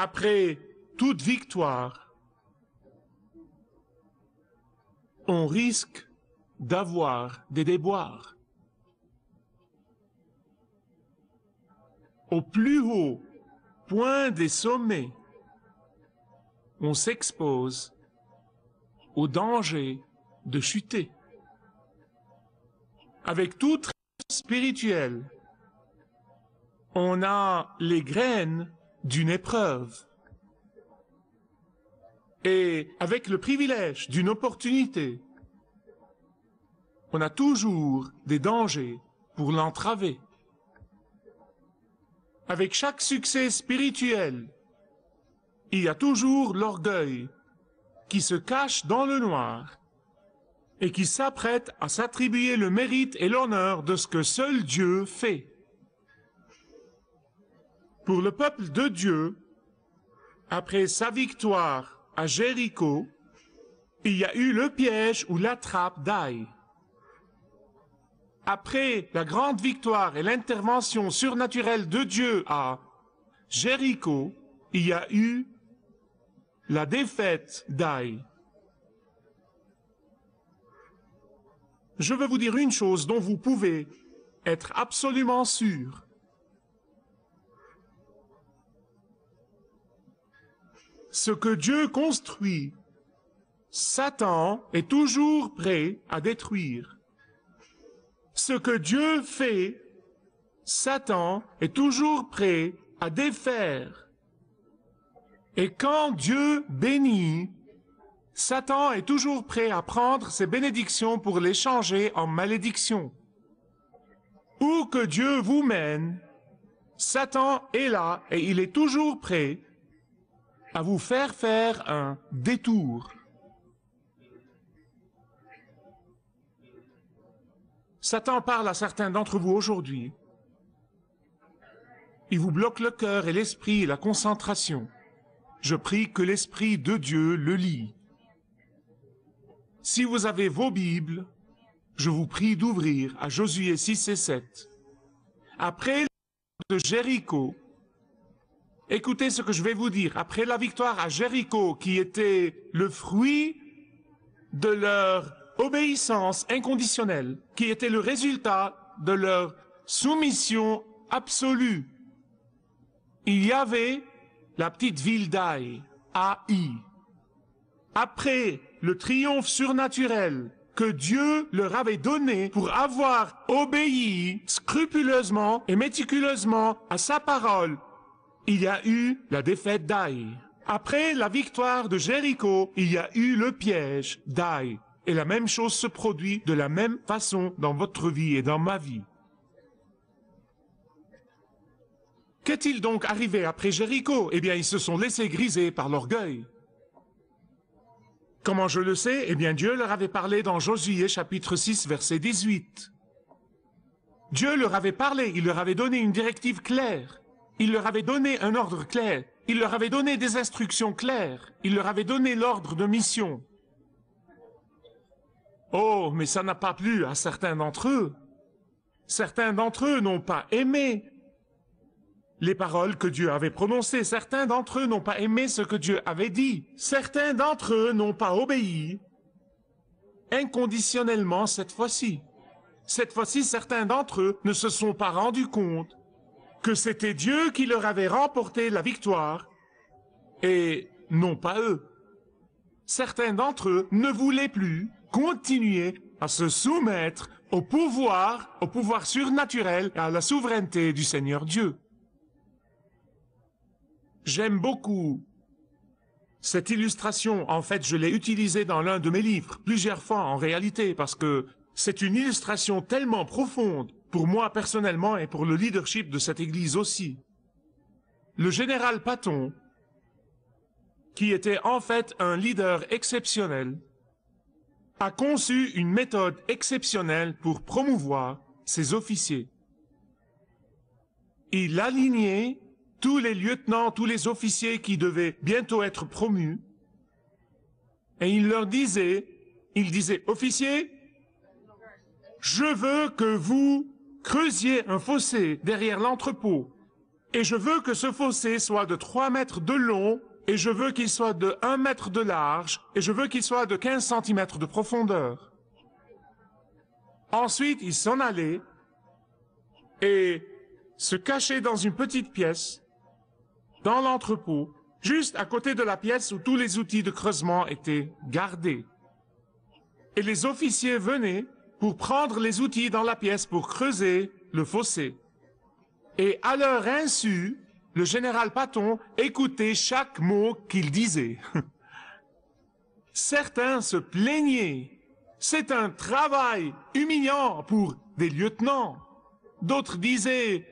après toute victoire, on risque d'avoir des déboires. Au plus haut point des sommets, on s'expose au danger de chuter. Avec toute spirituelle, on a les graines d'une épreuve. Et avec le privilège d'une opportunité, on a toujours des dangers pour l'entraver. Avec chaque succès spirituel, il y a toujours l'orgueil qui se cache dans le noir et qui s'apprête à s'attribuer le mérite et l'honneur de ce que seul Dieu fait. Pour le peuple de Dieu, après sa victoire à Jéricho, il y a eu le piège ou la trappe Après la grande victoire et l'intervention surnaturelle de Dieu à Jéricho, il y a eu la défaite d'Aï. Je veux vous dire une chose dont vous pouvez être absolument sûr. ce que Dieu construit, Satan est toujours prêt à détruire. Ce que Dieu fait, Satan est toujours prêt à défaire. Et quand Dieu bénit, Satan est toujours prêt à prendre ses bénédictions pour les changer en malédictions. Où que Dieu vous mène, Satan est là et il est toujours prêt à vous faire faire un détour. Satan parle à certains d'entre vous aujourd'hui. Il vous bloque le cœur et l'esprit et la concentration. Je prie que l'Esprit de Dieu le lit. Si vous avez vos Bibles, je vous prie d'ouvrir à Josué 6 et 7. Après de Jéricho, Écoutez ce que je vais vous dire. Après la victoire à Jéricho, qui était le fruit de leur obéissance inconditionnelle, qui était le résultat de leur soumission absolue, il y avait la petite ville d'Aï, Aï. Après le triomphe surnaturel que Dieu leur avait donné pour avoir obéi scrupuleusement et méticuleusement à sa parole il y a eu la défaite d'Aï. Après la victoire de Jéricho, il y a eu le piège d'Aï. Et la même chose se produit de la même façon dans votre vie et dans ma vie. Qu'est-il donc arrivé après Jéricho Eh bien, ils se sont laissés griser par l'orgueil. Comment je le sais Eh bien, Dieu leur avait parlé dans Josué chapitre 6, verset 18. Dieu leur avait parlé, il leur avait donné une directive claire. Il leur avait donné un ordre clair. Il leur avait donné des instructions claires. Il leur avait donné l'ordre de mission. Oh, mais ça n'a pas plu à certains d'entre eux. Certains d'entre eux n'ont pas aimé les paroles que Dieu avait prononcées. Certains d'entre eux n'ont pas aimé ce que Dieu avait dit. Certains d'entre eux n'ont pas obéi inconditionnellement cette fois-ci. Cette fois-ci, certains d'entre eux ne se sont pas rendus compte que c'était Dieu qui leur avait remporté la victoire et non pas eux. Certains d'entre eux ne voulaient plus continuer à se soumettre au pouvoir, au pouvoir surnaturel et à la souveraineté du Seigneur Dieu. J'aime beaucoup cette illustration. En fait, je l'ai utilisée dans l'un de mes livres plusieurs fois en réalité parce que c'est une illustration tellement profonde pour moi personnellement et pour le leadership de cette Église aussi. Le général Patton, qui était en fait un leader exceptionnel, a conçu une méthode exceptionnelle pour promouvoir ses officiers. Il alignait tous les lieutenants, tous les officiers qui devaient bientôt être promus, et il leur disait, il disait, officiers, je veux que vous creusiez un fossé derrière l'entrepôt. Et je veux que ce fossé soit de 3 mètres de long, et je veux qu'il soit de 1 mètre de large, et je veux qu'il soit de 15 cm de profondeur. Ensuite, ils s'en allaient et se cachaient dans une petite pièce, dans l'entrepôt, juste à côté de la pièce où tous les outils de creusement étaient gardés. Et les officiers venaient pour prendre les outils dans la pièce pour creuser le fossé. Et à leur insu, le général Paton écoutait chaque mot qu'il disait. Certains se plaignaient. C'est un travail humiliant pour des lieutenants. D'autres disaient,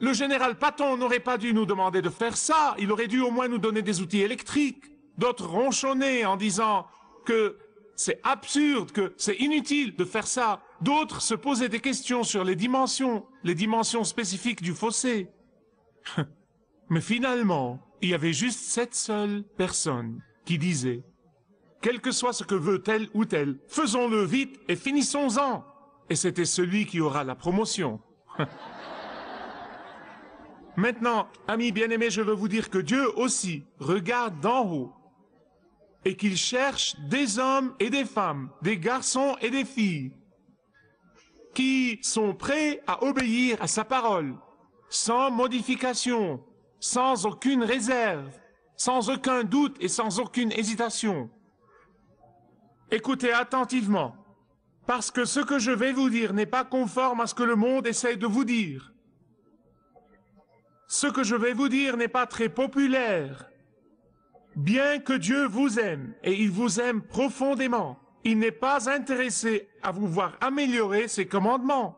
le général Patton n'aurait pas dû nous demander de faire ça, il aurait dû au moins nous donner des outils électriques. D'autres ronchonnaient en disant que c'est absurde, que c'est inutile de faire ça. D'autres se posaient des questions sur les dimensions, les dimensions spécifiques du fossé. Mais finalement, il y avait juste cette seule personne qui disait « Quel que soit ce que veut tel ou tel, faisons-le vite et finissons-en » Et c'était celui qui aura la promotion. Maintenant, amis bien-aimés, je veux vous dire que Dieu aussi regarde d'en haut et qu'il cherche des hommes et des femmes, des garçons et des filles, qui sont prêts à obéir à sa parole, sans modification, sans aucune réserve, sans aucun doute et sans aucune hésitation. Écoutez attentivement, parce que ce que je vais vous dire n'est pas conforme à ce que le monde essaie de vous dire. Ce que je vais vous dire n'est pas très populaire, Bien que Dieu vous aime, et il vous aime profondément, il n'est pas intéressé à vous voir améliorer ses commandements.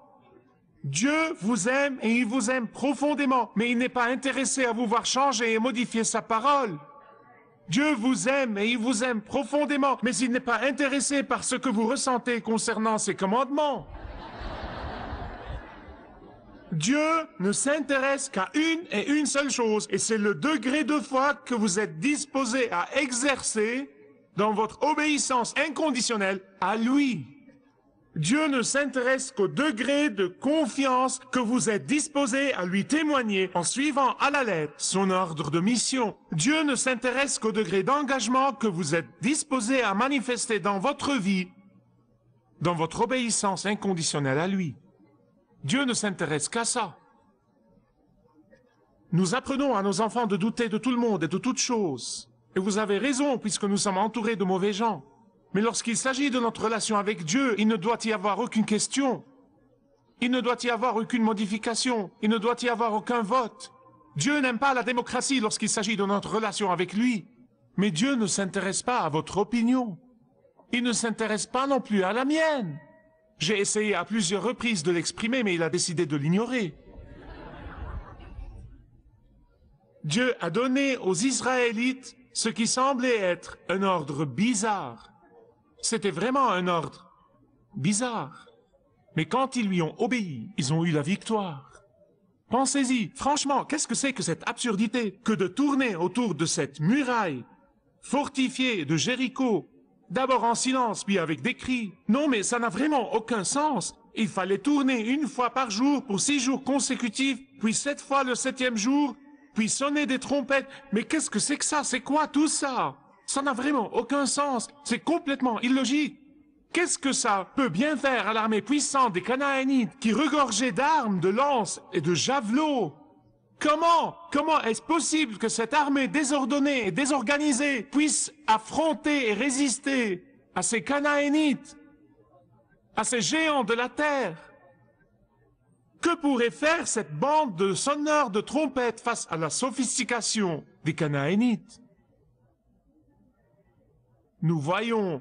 Dieu vous aime et il vous aime profondément, mais il n'est pas intéressé à vous voir changer et modifier sa parole. Dieu vous aime et il vous aime profondément, mais il n'est pas intéressé par ce que vous ressentez concernant ses commandements. Dieu ne s'intéresse qu'à une et une seule chose, et c'est le degré de foi que vous êtes disposé à exercer dans votre obéissance inconditionnelle à lui. Dieu ne s'intéresse qu'au degré de confiance que vous êtes disposé à lui témoigner en suivant à la lettre son ordre de mission. Dieu ne s'intéresse qu'au degré d'engagement que vous êtes disposé à manifester dans votre vie, dans votre obéissance inconditionnelle à lui. Dieu ne s'intéresse qu'à ça. Nous apprenons à nos enfants de douter de tout le monde et de toutes choses. Et vous avez raison, puisque nous sommes entourés de mauvais gens. Mais lorsqu'il s'agit de notre relation avec Dieu, il ne doit y avoir aucune question. Il ne doit y avoir aucune modification. Il ne doit y avoir aucun vote. Dieu n'aime pas la démocratie lorsqu'il s'agit de notre relation avec lui. Mais Dieu ne s'intéresse pas à votre opinion. Il ne s'intéresse pas non plus à la mienne. J'ai essayé à plusieurs reprises de l'exprimer, mais il a décidé de l'ignorer. Dieu a donné aux Israélites ce qui semblait être un ordre bizarre. C'était vraiment un ordre bizarre. Mais quand ils lui ont obéi, ils ont eu la victoire. Pensez-y, franchement, qu'est-ce que c'est que cette absurdité que de tourner autour de cette muraille fortifiée de Jéricho D'abord en silence, puis avec des cris. Non, mais ça n'a vraiment aucun sens. Il fallait tourner une fois par jour pour six jours consécutifs, puis sept fois le septième jour, puis sonner des trompettes. Mais qu'est-ce que c'est que ça C'est quoi tout ça Ça n'a vraiment aucun sens. C'est complètement illogique. Qu'est-ce que ça peut bien faire à l'armée puissante des Canaanites qui regorgeait d'armes, de lances et de javelots Comment Comment est-ce possible que cette armée désordonnée et désorganisée puisse affronter et résister à ces Canaénites, à ces géants de la terre Que pourrait faire cette bande de sonneurs de trompettes face à la sophistication des Canaénites Nous voyons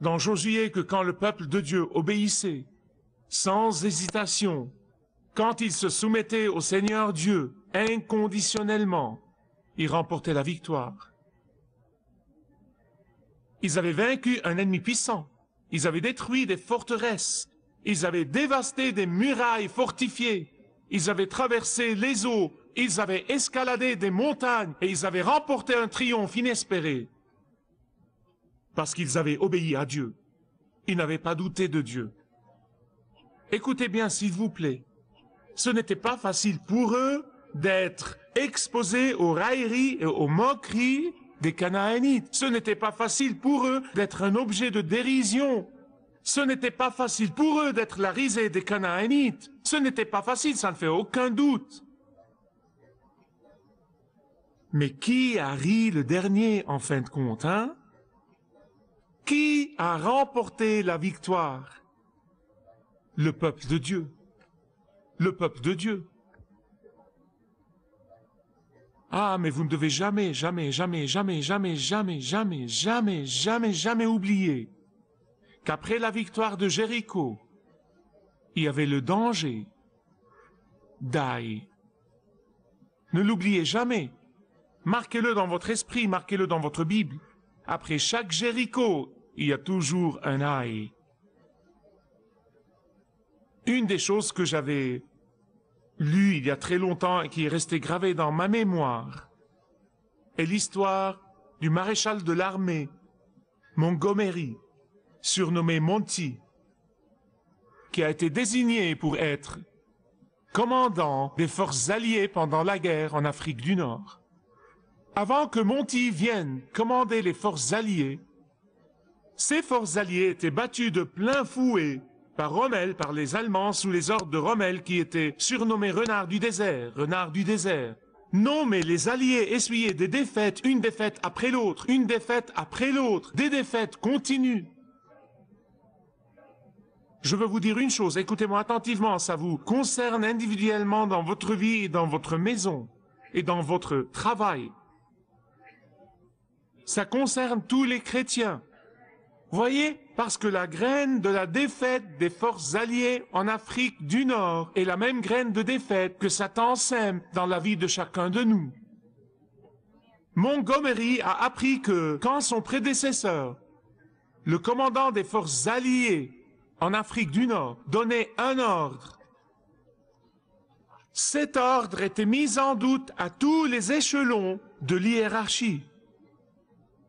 dans Josué que quand le peuple de Dieu obéissait, sans hésitation, quand ils se soumettaient au Seigneur Dieu inconditionnellement, ils remportaient la victoire. Ils avaient vaincu un ennemi puissant. Ils avaient détruit des forteresses. Ils avaient dévasté des murailles fortifiées. Ils avaient traversé les eaux. Ils avaient escaladé des montagnes et ils avaient remporté un triomphe inespéré. Parce qu'ils avaient obéi à Dieu. Ils n'avaient pas douté de Dieu. Écoutez bien, s'il vous plaît ce n'était pas facile pour eux d'être exposés aux railleries et aux moqueries des Canaanites. Ce n'était pas facile pour eux d'être un objet de dérision. Ce n'était pas facile pour eux d'être la risée des Canaanites. Ce n'était pas facile, ça ne fait aucun doute. Mais qui a ri le dernier en fin de compte, hein? Qui a remporté la victoire Le peuple de Dieu le peuple de Dieu. Ah, mais vous ne devez jamais, jamais, jamais, jamais, jamais, jamais, jamais, jamais, jamais, jamais oublier qu'après la victoire de Jéricho, il y avait le danger d'Aï. Ne l'oubliez jamais. Marquez-le dans votre esprit, marquez-le dans votre Bible. Après chaque Jéricho, il y a toujours un Aïe. Une des choses que j'avais lues il y a très longtemps et qui est restée gravée dans ma mémoire est l'histoire du maréchal de l'armée, Montgomery, surnommé Monty, qui a été désigné pour être commandant des forces alliées pendant la guerre en Afrique du Nord. Avant que Monty vienne commander les forces alliées, ces forces alliées étaient battues de plein fouet par Rommel, par les Allemands sous les ordres de Rommel qui était surnommé renard du désert, renard du désert. Non, mais les Alliés essuyaient des défaites, une défaite après l'autre, une défaite après l'autre, des défaites continues. Je veux vous dire une chose, écoutez-moi attentivement, ça vous concerne individuellement dans votre vie et dans votre maison et dans votre travail. Ça concerne tous les chrétiens. Voyez, parce que la graine de la défaite des forces alliées en Afrique du Nord est la même graine de défaite que Satan sème dans la vie de chacun de nous. Montgomery a appris que quand son prédécesseur, le commandant des forces alliées en Afrique du Nord, donnait un ordre, cet ordre était mis en doute à tous les échelons de l'hiérarchie.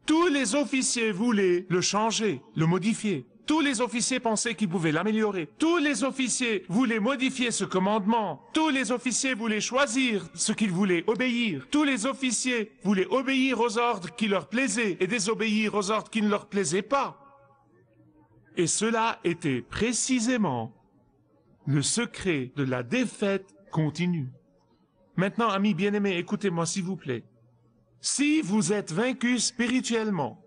Tous les officiers voulaient le changer, le modifier. Tous les officiers pensaient qu'ils pouvaient l'améliorer. Tous les officiers voulaient modifier ce commandement. Tous les officiers voulaient choisir ce qu'ils voulaient obéir. Tous les officiers voulaient obéir aux ordres qui leur plaisaient et désobéir aux ordres qui ne leur plaisaient pas. Et cela était précisément le secret de la défaite continue. Maintenant, amis bien-aimés, écoutez-moi s'il vous plaît. Si vous êtes vaincu spirituellement,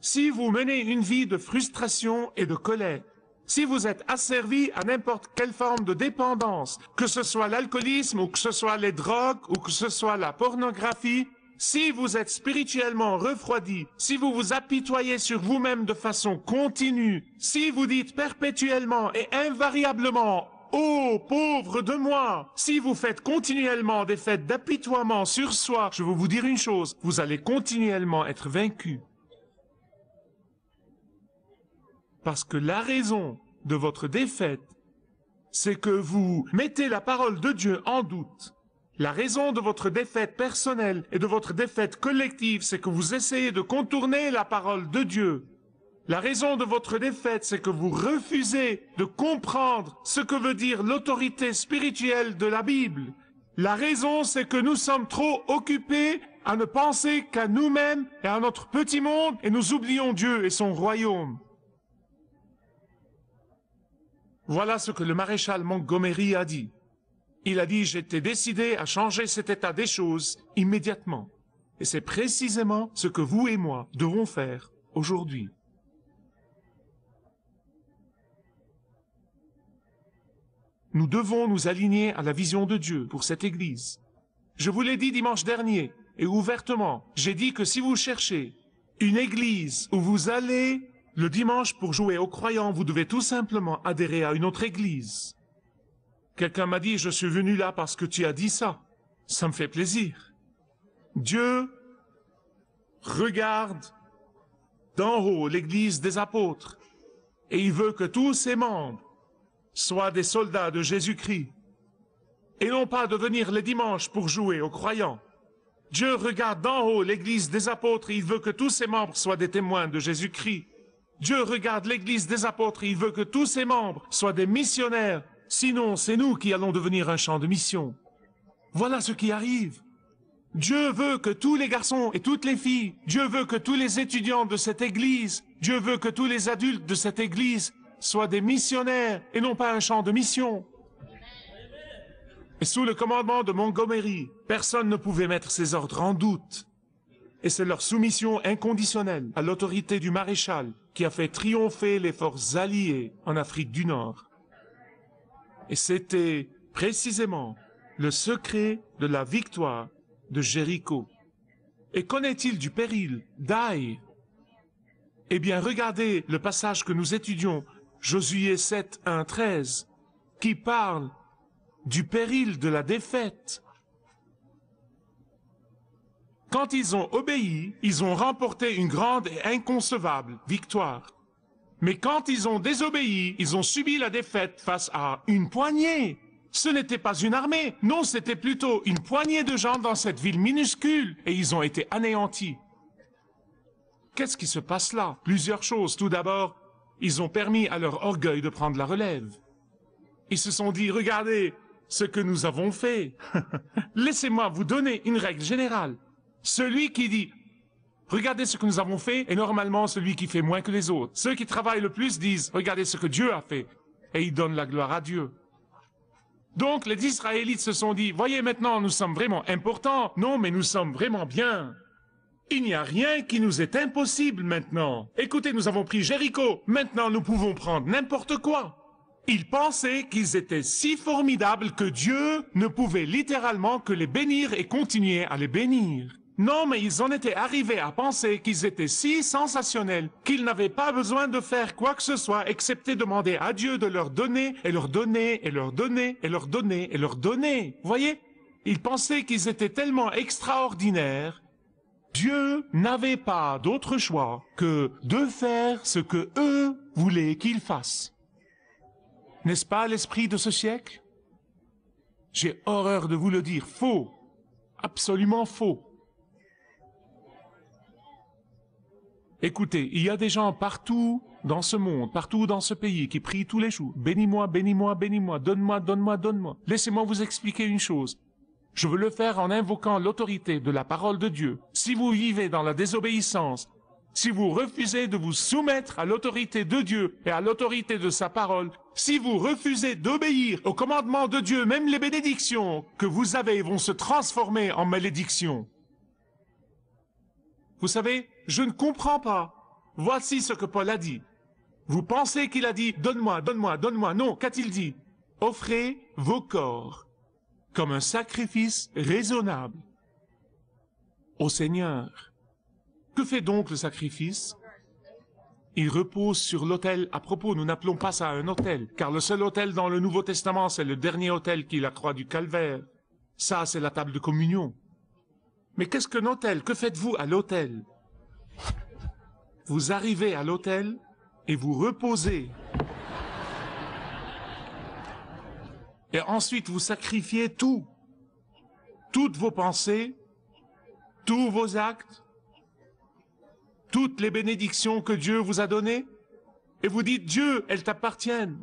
si vous menez une vie de frustration et de colère, si vous êtes asservi à n'importe quelle forme de dépendance, que ce soit l'alcoolisme ou que ce soit les drogues ou que ce soit la pornographie, si vous êtes spirituellement refroidi, si vous vous apitoyez sur vous-même de façon continue, si vous dites perpétuellement et invariablement Oh pauvre de moi Si vous faites continuellement des fêtes d'apitoiement sur soi, je veux vous dire une chose, vous allez continuellement être vaincu. Parce que la raison de votre défaite, c'est que vous mettez la parole de Dieu en doute. La raison de votre défaite personnelle et de votre défaite collective, c'est que vous essayez de contourner la parole de Dieu. La raison de votre défaite, c'est que vous refusez de comprendre ce que veut dire l'autorité spirituelle de la Bible. La raison, c'est que nous sommes trop occupés à ne penser qu'à nous-mêmes et à notre petit monde, et nous oublions Dieu et son royaume. Voilà ce que le maréchal Montgomery a dit. Il a dit, j'étais décidé à changer cet état des choses immédiatement. Et c'est précisément ce que vous et moi devons faire aujourd'hui. Nous devons nous aligner à la vision de Dieu pour cette Église. Je vous l'ai dit dimanche dernier, et ouvertement, j'ai dit que si vous cherchez une Église où vous allez le dimanche pour jouer aux croyants, vous devez tout simplement adhérer à une autre Église. Quelqu'un m'a dit, je suis venu là parce que tu as dit ça. Ça me fait plaisir. Dieu regarde d'en haut l'Église des apôtres et il veut que tous ses membres soient des soldats de Jésus-Christ, et non pas de venir les dimanches pour jouer aux croyants. Dieu regarde d'en haut l'Église des apôtres il veut que tous ses membres soient des témoins de Jésus-Christ. Dieu regarde l'Église des apôtres et il veut que tous ses membres soient des missionnaires. Sinon, c'est nous qui allons devenir un champ de mission. Voilà ce qui arrive. Dieu veut que tous les garçons et toutes les filles, Dieu veut que tous les étudiants de cette Église, Dieu veut que tous les adultes de cette Église Soit des missionnaires et non pas un champ de mission. Et sous le commandement de Montgomery, personne ne pouvait mettre ses ordres en doute. Et c'est leur soumission inconditionnelle à l'autorité du maréchal qui a fait triompher les forces alliées en Afrique du Nord. Et c'était précisément le secret de la victoire de Jéricho. Et connaît il du péril d'Aïe Eh bien, regardez le passage que nous étudions Josué 7, 1, 13, qui parle du péril de la défaite. Quand ils ont obéi, ils ont remporté une grande et inconcevable victoire. Mais quand ils ont désobéi, ils ont subi la défaite face à une poignée. Ce n'était pas une armée, non, c'était plutôt une poignée de gens dans cette ville minuscule, et ils ont été anéantis. Qu'est-ce qui se passe là Plusieurs choses. Tout d'abord, ils ont permis à leur orgueil de prendre la relève. Ils se sont dit, regardez ce que nous avons fait. Laissez-moi vous donner une règle générale. Celui qui dit, regardez ce que nous avons fait, est normalement celui qui fait moins que les autres. Ceux qui travaillent le plus disent, regardez ce que Dieu a fait. Et ils donnent la gloire à Dieu. Donc les Israélites se sont dit, voyez maintenant, nous sommes vraiment importants. Non, mais nous sommes vraiment bien. Il n'y a rien qui nous est impossible maintenant. Écoutez, nous avons pris Jéricho. Maintenant, nous pouvons prendre n'importe quoi. Ils pensaient qu'ils étaient si formidables que Dieu ne pouvait littéralement que les bénir et continuer à les bénir. Non, mais ils en étaient arrivés à penser qu'ils étaient si sensationnels qu'ils n'avaient pas besoin de faire quoi que ce soit excepté demander à Dieu de leur donner et leur donner et leur donner et leur donner et leur donner. voyez Ils pensaient qu'ils étaient tellement extraordinaires Dieu n'avait pas d'autre choix que de faire ce que eux voulaient qu'ils fassent. N'est-ce pas l'esprit de ce siècle J'ai horreur de vous le dire, faux, absolument faux. Écoutez, il y a des gens partout dans ce monde, partout dans ce pays, qui prient tous les jours. Bénis-moi, bénis-moi, bénis-moi, donne-moi, donne-moi, donne-moi. Laissez-moi vous expliquer une chose. Je veux le faire en invoquant l'autorité de la parole de Dieu. Si vous vivez dans la désobéissance, si vous refusez de vous soumettre à l'autorité de Dieu et à l'autorité de sa parole, si vous refusez d'obéir aux commandements de Dieu, même les bénédictions que vous avez vont se transformer en malédictions. Vous savez, je ne comprends pas. Voici ce que Paul a dit. Vous pensez qu'il a dit ⁇ Donne-moi, donne-moi, donne-moi ⁇ Non, qu'a-t-il dit Offrez vos corps comme un sacrifice raisonnable au Seigneur. Que fait donc le sacrifice Il repose sur l'autel. À propos, nous n'appelons pas ça un autel, car le seul autel dans le Nouveau Testament, c'est le dernier autel qui est la croix du calvaire. Ça, c'est la table de communion. Mais qu'est-ce qu'un autel Que faites-vous à l'autel Vous arrivez à l'autel et vous reposez Et ensuite, vous sacrifiez tout. Toutes vos pensées, tous vos actes, toutes les bénédictions que Dieu vous a données. Et vous dites, Dieu, elles t'appartiennent.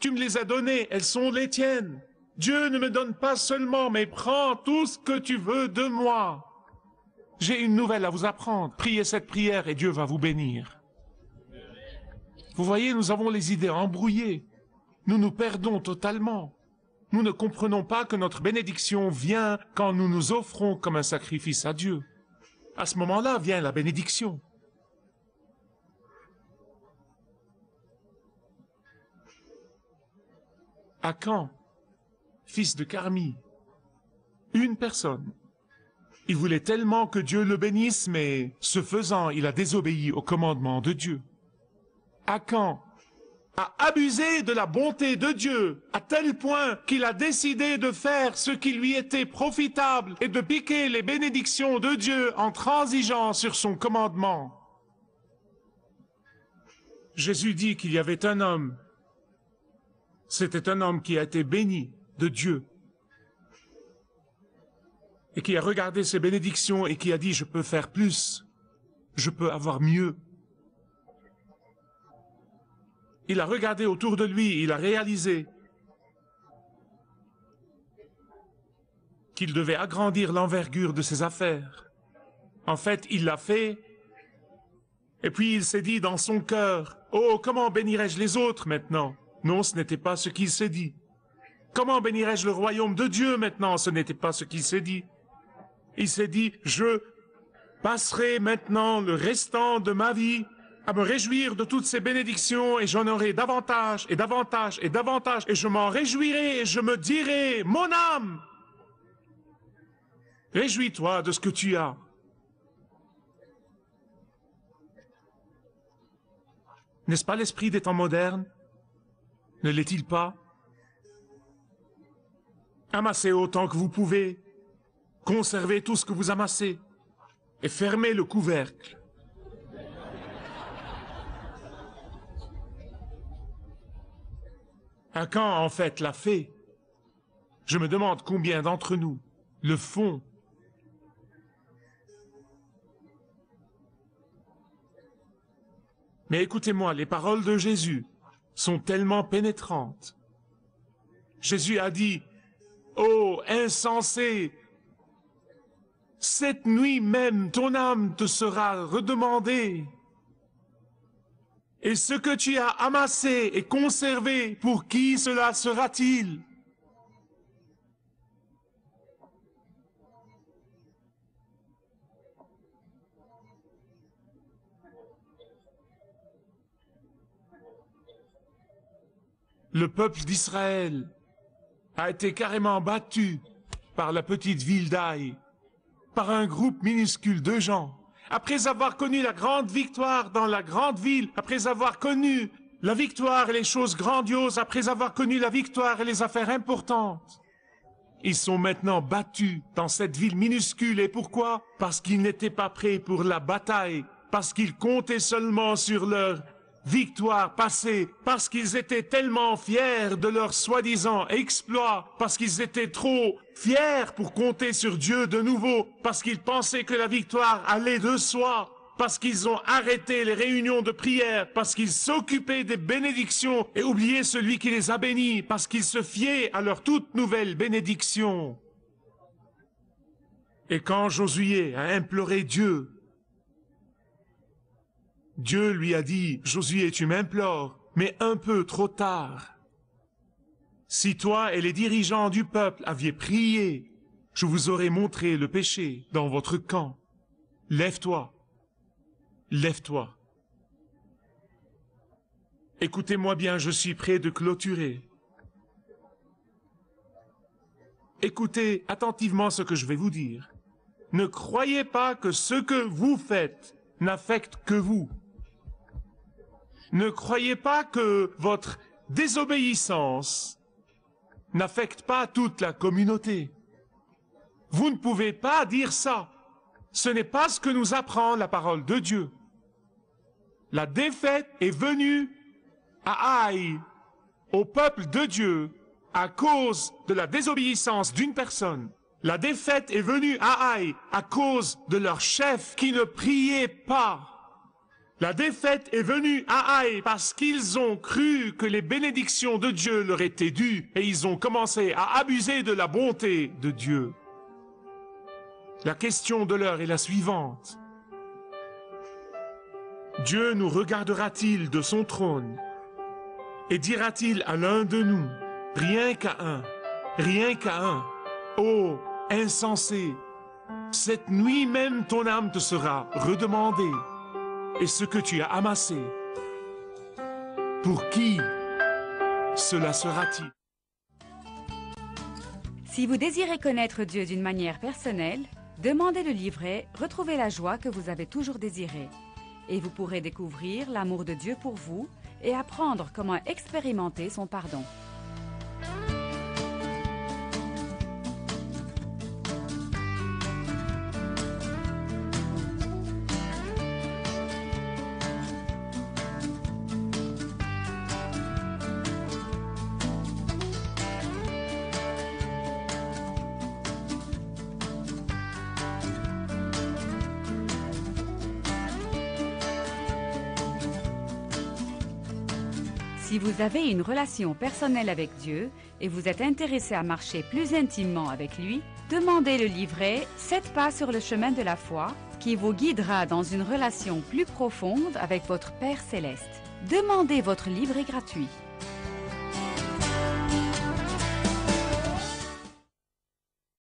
Tu me les as données, elles sont les tiennes. Dieu ne me donne pas seulement, mais prends tout ce que tu veux de moi. J'ai une nouvelle à vous apprendre. Priez cette prière et Dieu va vous bénir. Vous voyez, nous avons les idées embrouillées. Nous nous perdons totalement. Nous ne comprenons pas que notre bénédiction vient quand nous nous offrons comme un sacrifice à Dieu. À ce moment-là vient la bénédiction. À quand fils de Carmi, une personne. Il voulait tellement que Dieu le bénisse, mais ce faisant, il a désobéi au commandement de Dieu. quand a abusé de la bonté de Dieu à tel point qu'il a décidé de faire ce qui lui était profitable et de piquer les bénédictions de Dieu en transigeant sur son commandement. Jésus dit qu'il y avait un homme. C'était un homme qui a été béni de Dieu et qui a regardé ses bénédictions et qui a dit, je peux faire plus, je peux avoir mieux. Il a regardé autour de lui, il a réalisé qu'il devait agrandir l'envergure de ses affaires. En fait, il l'a fait, et puis il s'est dit dans son cœur, Oh, comment bénirai-je les autres maintenant Non, ce n'était pas ce qu'il s'est dit. Comment bénirai-je le royaume de Dieu maintenant Ce n'était pas ce qu'il s'est dit. Il s'est dit, je passerai maintenant le restant de ma vie à me réjouir de toutes ces bénédictions et j'en aurai davantage et davantage et davantage et je m'en réjouirai et je me dirai, mon âme, réjouis-toi de ce que tu as. N'est-ce pas l'esprit des temps modernes Ne l'est-il pas Amassez autant que vous pouvez, conservez tout ce que vous amassez et fermez le couvercle. À quand, en fait, la fée Je me demande combien d'entre nous le font. Mais écoutez-moi, les paroles de Jésus sont tellement pénétrantes. Jésus a dit, Ô insensé, cette nuit même ton âme te sera redemandée. Et ce que tu as amassé et conservé, pour qui cela sera-t-il Le peuple d'Israël a été carrément battu par la petite ville d'Aï, par un groupe minuscule de gens après avoir connu la grande victoire dans la grande ville, après avoir connu la victoire et les choses grandioses, après avoir connu la victoire et les affaires importantes, ils sont maintenant battus dans cette ville minuscule. Et pourquoi Parce qu'ils n'étaient pas prêts pour la bataille, parce qu'ils comptaient seulement sur leur victoire passée parce qu'ils étaient tellement fiers de leur soi-disant exploit, parce qu'ils étaient trop fiers pour compter sur Dieu de nouveau, parce qu'ils pensaient que la victoire allait de soi, parce qu'ils ont arrêté les réunions de prière, parce qu'ils s'occupaient des bénédictions et oubliaient celui qui les a bénis, parce qu'ils se fiaient à leur toute nouvelle bénédiction. Et quand Josué a imploré Dieu Dieu lui a dit, Josué, tu m'implores, mais un peu trop tard. Si toi et les dirigeants du peuple aviez prié, je vous aurais montré le péché dans votre camp. Lève-toi, lève-toi. Écoutez-moi bien, je suis prêt de clôturer. Écoutez attentivement ce que je vais vous dire. Ne croyez pas que ce que vous faites n'affecte que vous. Ne croyez pas que votre désobéissance n'affecte pas toute la communauté. Vous ne pouvez pas dire ça. Ce n'est pas ce que nous apprend la parole de Dieu. La défaite est venue à Haï, au peuple de Dieu, à cause de la désobéissance d'une personne. La défaite est venue à Haï à cause de leur chef qui ne priait pas. La défaite est venue à eux parce qu'ils ont cru que les bénédictions de Dieu leur étaient dues et ils ont commencé à abuser de la bonté de Dieu. La question de l'heure est la suivante. Dieu nous regardera-t-il de son trône et dira-t-il à l'un de nous, rien qu'à un, rien qu'à un, ô oh, insensé, cette nuit même ton âme te sera redemandée et ce que tu as amassé. Pour qui cela sera-t-il Si vous désirez connaître Dieu d'une manière personnelle, demandez le livret « Retrouvez la joie que vous avez toujours désirée » et vous pourrez découvrir l'amour de Dieu pour vous et apprendre comment expérimenter son pardon. Si vous avez une relation personnelle avec Dieu et vous êtes intéressé à marcher plus intimement avec lui, demandez le livret 7 pas sur le chemin de la foi qui vous guidera dans une relation plus profonde avec votre Père céleste. Demandez votre livret gratuit.